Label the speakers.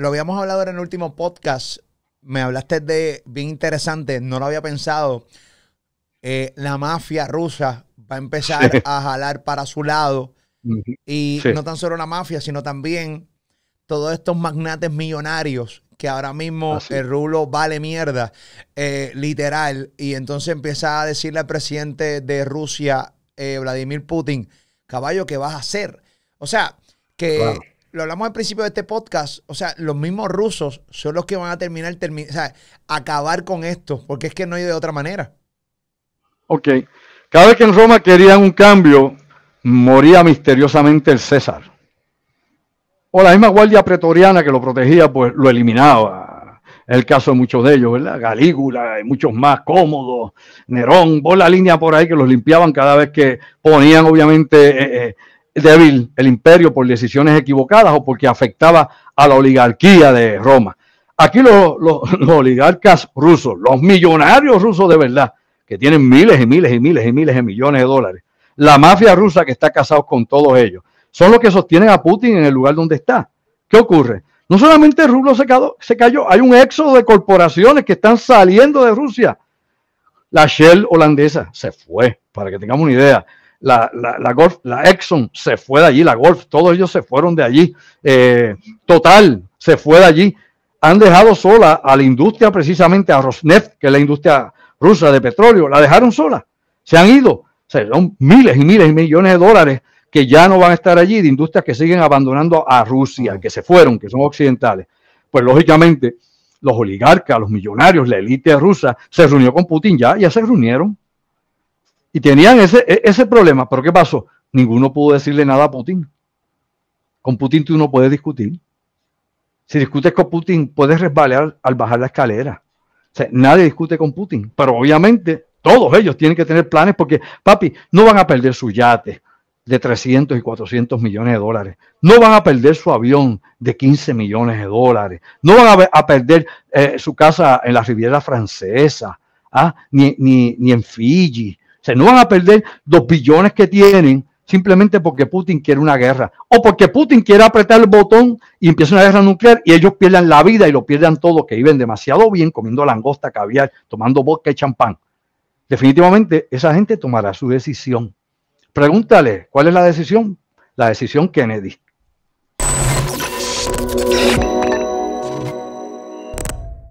Speaker 1: lo habíamos hablado en el último podcast. Me hablaste de bien interesante, no lo había pensado. Eh, la mafia rusa va a empezar a jalar para su lado. Y no tan solo la mafia, sino también todos estos magnates millonarios que ahora mismo ah, el rulo vale mierda, eh, literal. Y entonces empieza a decirle al presidente de Rusia, eh, Vladimir Putin, caballo, ¿qué vas a hacer? O sea, que, lo hablamos al principio de este podcast, o sea, los mismos rusos son los que van a terminar, o sea, acabar con esto, porque es que no hay de otra manera.
Speaker 2: Ok, cada vez que en Roma querían un cambio, moría misteriosamente el César. O la misma guardia pretoriana que lo protegía, pues lo eliminaba. el caso de muchos de ellos, ¿verdad? Galígula hay muchos más, Cómodos, Nerón, vos la línea por ahí que los limpiaban cada vez que ponían, obviamente, eh, eh, débil el imperio por decisiones equivocadas o porque afectaba a la oligarquía de Roma. Aquí los, oligarcas rusos, los millonarios rusos de verdad, que tienen miles y miles y miles y miles de millones de dólares, la mafia rusa que está casada con todos ellos, son los que sostienen a Putin en el lugar donde está. ¿Qué ocurre? No solamente el rublo se cayó, hay un éxodo de corporaciones que están saliendo de Rusia. La Shell holandesa se fue, para que tengamos una idea la, la, la, Golf, la Exxon se fue de allí, la Golf, todos ellos se fueron de allí. Eh, Total se fue de allí. Han dejado sola a la industria, precisamente a Rosneft, que es la industria rusa de petróleo, la dejaron sola. Se han ido. se son miles y miles y millones de dólares que ya no van a estar allí, de industrias que siguen abandonando a Rusia, que se fueron, que son occidentales. Pues lógicamente, los oligarcas, los millonarios, la élite rusa se reunió con Putin ya, ya se reunieron. Y tenían e, ese, problema, pero ¿qué pasó? Ninguno pudo decirle nada a Putin. Con Putin tú no puedes discutir. Si discutes con Putin, puedes resbalar al bajar la escalera. nadie discute con Putin, pero obviamente todos ellos tienen que tener planes porque, papi, no van a perder su yate de 300 y 400 millones de dólares. No van a perder su avión de 15 millones de dólares. No van a, perder eh, su casa en la Riviera Francesa, ¿ah? ni, ni, ni, en Fiji, se no van a perder dos billones que tienen simplemente porque Putin quiere una guerra o porque Putin quiere apretar el botón y empieza una guerra nuclear y ellos pierdan la vida y lo pierdan todo, que viven demasiado bien comiendo langosta, caviar, tomando vodka y champán. Definitivamente esa gente tomará su decisión. Pregúntale, ¿cuál es la decisión? La decisión Kennedy.